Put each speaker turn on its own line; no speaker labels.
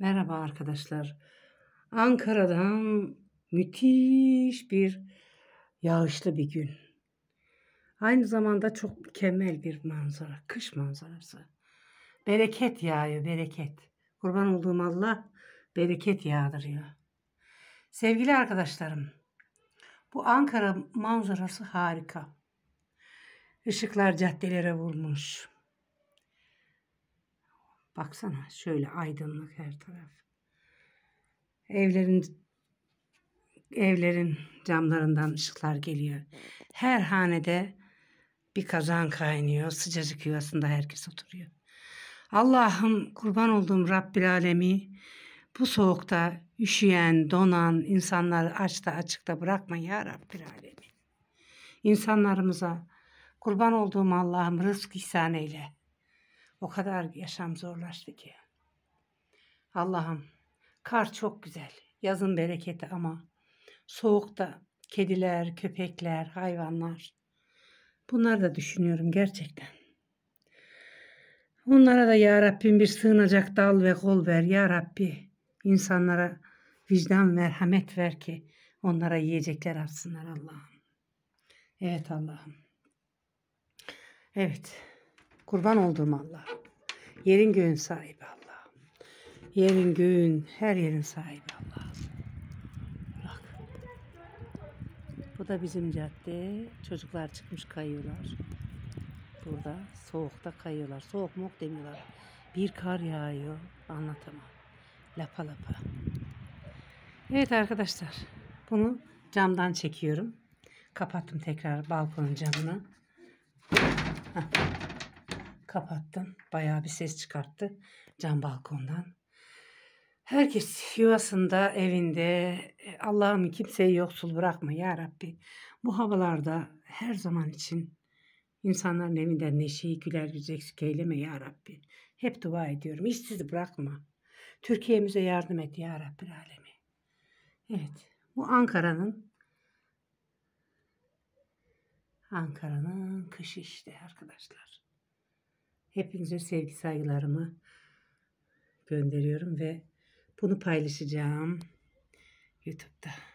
Merhaba arkadaşlar. Ankara'dan müthiş bir yağışlı bir gün. Aynı zamanda çok mükemmel bir manzara, kış manzarası. Bereket yağıyor, bereket. Kurban olduğum Allah bereket yağdırıyor. Sevgili arkadaşlarım, bu Ankara manzarası harika. Işıklar caddelere vurmuş. Baksana şöyle aydınlık her taraf. Evlerin evlerin camlarından ışıklar geliyor. Her hanede bir kazan kaynıyor. Sıcacık yuvasında herkes oturuyor. Allah'ım kurban olduğum Rabbil Alemi bu soğukta üşüyen, donan, insanları açta açıkta bırakma ya Rabbil Alemi. İnsanlarımıza kurban olduğum Allah'ım rızk ihsan eyle. O kadar yaşam zorlaştı ki. Allah'ım kar çok güzel. Yazın bereketi ama soğukta kediler, köpekler, hayvanlar. Bunları da düşünüyorum gerçekten. Onlara da Ya Rabbim bir sığınacak dal ve kol ver Ya Rabbi. insanlara vicdan merhamet ver ki onlara yiyecekler alsınlar. Allah'ım. Evet Allah'ım. Evet. Kurban olduğum Allah'ım. Yerin göğün sahibi Allah. Yerin göğün her yerin sahibi Allah. Bak. Bu da bizim cadde. Çocuklar çıkmış kayıyorlar. Burada soğukta kayıyorlar. Soğuk mu demiyorlar. Bir kar yağıyor. Anlatamam. Lapa lapa. Evet arkadaşlar. Bunu camdan çekiyorum. Kapattım tekrar balkonun camını. Heh. Kapattın, Bayağı bir ses çıkarttı cam balkondan. Herkes yuvasında, evinde. E, Allah'ım kimseyi yoksul bırakma ya Rabbi. Bu havalarda her zaman için insanların evinden neşeyi, güler yüzek eyleme ya Rabbi. Hep dua ediyorum. İşsiz bırakma. Türkiye'mize yardım et ya Rabbi alemi. Evet. Bu Ankara'nın Ankara'nın kışı işte arkadaşlar. Hepinize sevgi saygılarımı gönderiyorum ve bunu paylaşacağım YouTube'da.